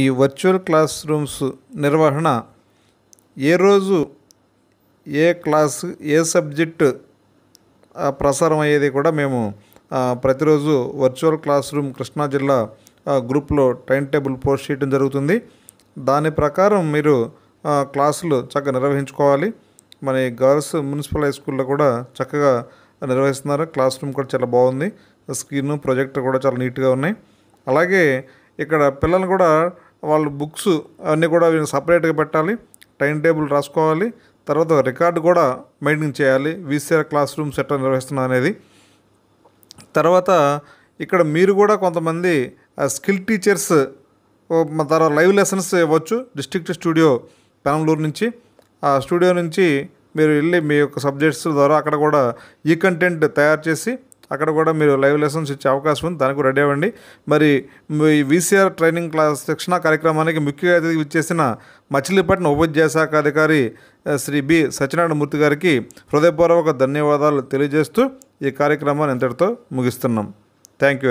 ఈ virtual class rooms నిర్వహణ ఏ రోజు ఏ క్లాస్ ఏ సబ్జెక్టు ప్రసారం అయ్యేది కూడా మేము ప్రతిరోజు వర్చువల్ క్లాస్ రూమ్ కృష్ణా జిల్లా గ్రూప్లో టైం టేబుల్ పోస్ట్ చేయడం జరుగుతుంది దాని ప్రకారం మీరు క్లాసులు చక్కగా నిర్వహించుకోవాలి మన గర్ల్స్ మున్సిపల్ హై స్కూల్లో కూడా చక్కగా నిర్వహిస్తున్నారు క్లాస్ రూమ్ కూడా చాలా బాగుంది స్క్రీను ప్రొజెక్టర్ కూడా చాలా నీట్గా ఉన్నాయి అలాగే ఇక్కడ పిల్లలు కూడా వాళ్ళు బుక్స్ అన్నీ కూడా వీళ్ళు సపరేట్గా పెట్టాలి టైం టేబుల్ రాసుకోవాలి తర్వాత రికార్డు కూడా మెయింటైన్ చేయాలి వీసీఆర్ క్లాస్ రూమ్స్ ఎట్లా నిర్వహిస్తున్నా అనేది తర్వాత ఇక్కడ మీరు కూడా కొంతమంది స్కిల్ టీచర్స్ తర్వాత లైవ్ లెసన్స్ ఇవ్వచ్చు డిస్ట్రిక్ట్ స్టూడియో పెనంలూరు నుంచి ఆ స్టూడియో నుంచి మీరు వెళ్ళి మీ యొక్క సబ్జెక్ట్స్ ద్వారా అక్కడ కూడా ఈ కంటెంట్ తయారు చేసి అక్కడ కూడా మీరు లైవ్ లెసన్స్ ఇచ్చే అవకాశం ఉంది దానికి రెడీ అవ్వండి మరి మీ వీసీఆర్ ట్రైనింగ్ క్లాస్ శిక్షణ కార్యక్రమానికి ముఖ్య అతిథి ఇచ్చేసిన మచిలీపట్నం ఉపాధ్యాయ అధికారి శ్రీ బి సత్యనారాయణ మూర్తి గారికి హృదయపూర్వక ధన్యవాదాలు తెలియజేస్తూ ఈ కార్యక్రమాన్ని ఇంతటితో ముగిస్తున్నాం థ్యాంక్ యూ